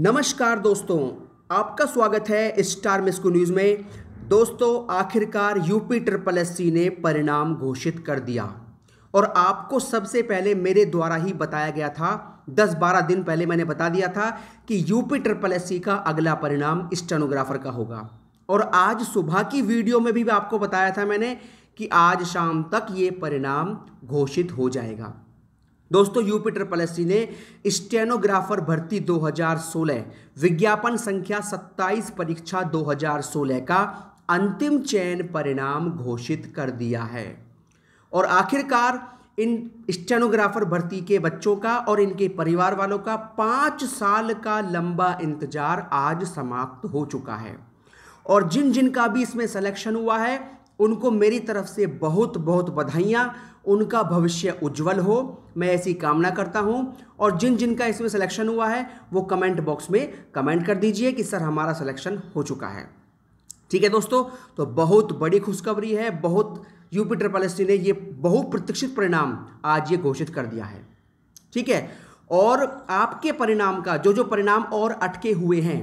नमस्कार दोस्तों आपका स्वागत है स्टार मिस्को न्यूज़ में दोस्तों आखिरकार यूपी ट्रिपल एस सी ने परिणाम घोषित कर दिया और आपको सबसे पहले मेरे द्वारा ही बताया गया था 10-12 दिन पहले मैंने बता दिया था कि यूपी ट्रिपल एस सी का अगला परिणाम स्टेनोग्राफर का होगा और आज सुबह की वीडियो में भी आपको बताया था मैंने कि आज शाम तक ये परिणाम घोषित हो जाएगा दोस्तों यूपी ट्रिपल एस ने स्टेनोग्राफर भर्ती 2016 विज्ञापन संख्या 27 परीक्षा 2016 का अंतिम चयन परिणाम घोषित कर दिया है और आखिरकार इन स्टेनोग्राफर भर्ती के बच्चों का और इनके परिवार वालों का पाँच साल का लंबा इंतजार आज समाप्त हो चुका है और जिन जिन का भी इसमें सिलेक्शन हुआ है उनको मेरी तरफ से बहुत बहुत बधाइयाँ उनका भविष्य उज्जवल हो मैं ऐसी कामना करता हूँ और जिन जिन का इसमें सिलेक्शन हुआ है वो कमेंट बॉक्स में कमेंट कर दीजिए कि सर हमारा सिलेक्शन हो चुका है ठीक है दोस्तों तो बहुत बड़ी खुशखबरी है बहुत यूपी ट्रिपल एस ने ये बहुप्रतीक्षित परिणाम आज ये घोषित कर दिया है ठीक है और आपके परिणाम का जो जो परिणाम और अटके हुए हैं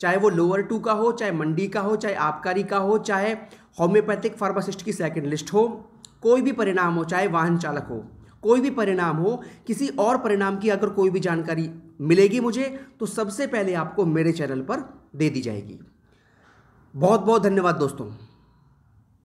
चाहे वो लोअर टू का हो चाहे मंडी का हो चाहे आबकारी का हो चाहे होम्योपैथिक फार्मासिस्ट की सेकेंड लिस्ट हो कोई भी परिणाम हो चाहे वाहन चालक हो कोई भी परिणाम हो किसी और परिणाम की अगर कोई भी जानकारी मिलेगी मुझे तो सबसे पहले आपको मेरे चैनल पर दे दी जाएगी बहुत बहुत धन्यवाद दोस्तों